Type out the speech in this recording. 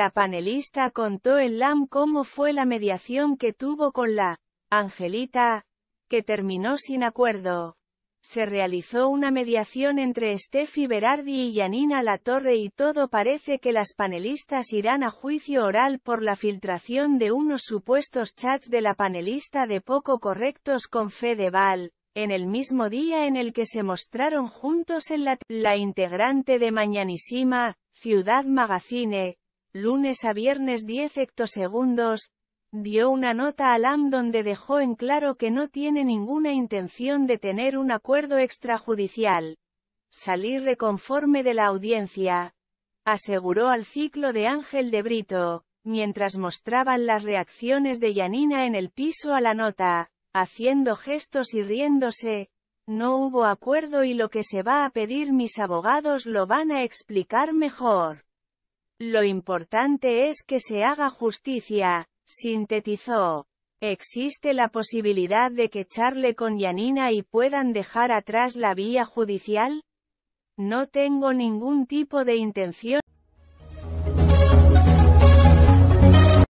La panelista contó en LAM cómo fue la mediación que tuvo con la Angelita, que terminó sin acuerdo. Se realizó una mediación entre Steffi Berardi y Janina Latorre y todo parece que las panelistas irán a juicio oral por la filtración de unos supuestos chats de la panelista de poco correctos con Fedeval, en el mismo día en el que se mostraron juntos en la, la integrante de Mañanísima, Ciudad Magazine, lunes a viernes 10 hectosegundos, dio una nota a LAM donde dejó en claro que no tiene ninguna intención de tener un acuerdo extrajudicial. Salir reconforme conforme de la audiencia, aseguró al ciclo de Ángel de Brito, mientras mostraban las reacciones de Yanina en el piso a la nota, haciendo gestos y riéndose. No hubo acuerdo y lo que se va a pedir mis abogados lo van a explicar mejor. Lo importante es que se haga justicia, sintetizó. Existe la posibilidad de que charle con Yanina y puedan dejar atrás la vía judicial? No tengo ningún tipo de intención.